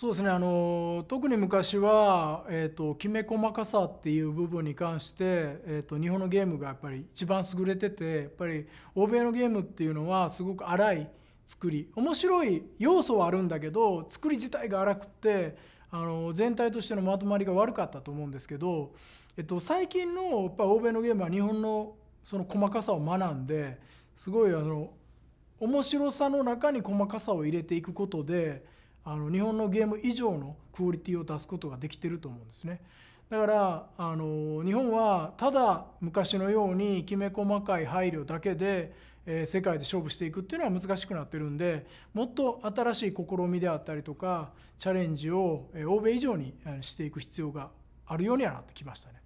そうですねあの特に昔は、えーと、きめ細かさっていう部分に関して、えーと、日本のゲームがやっぱり一番優れててやっぱり欧米のゲームっていうのはすごく荒い作り面白い要素はあるんだけど作り自体が荒くてあの全体としてのまとまりが悪かったと思うんですけど、えっと、最近のやっぱ欧米のゲームは日本のその細かさを学んですごいあの面白さの中に細かさを入れていくことで。あの日本のゲーム以上のクオリティを出すことができてると思うんですね。だからあの日本はただ昔のようにきめ細かい配慮だけで、えー、世界で勝負していくっていうのは難しくなってるんでもっと新しい試みであったりとかチャレンジを、えー、欧米以上にしていく必要があるようにはなってきましたね。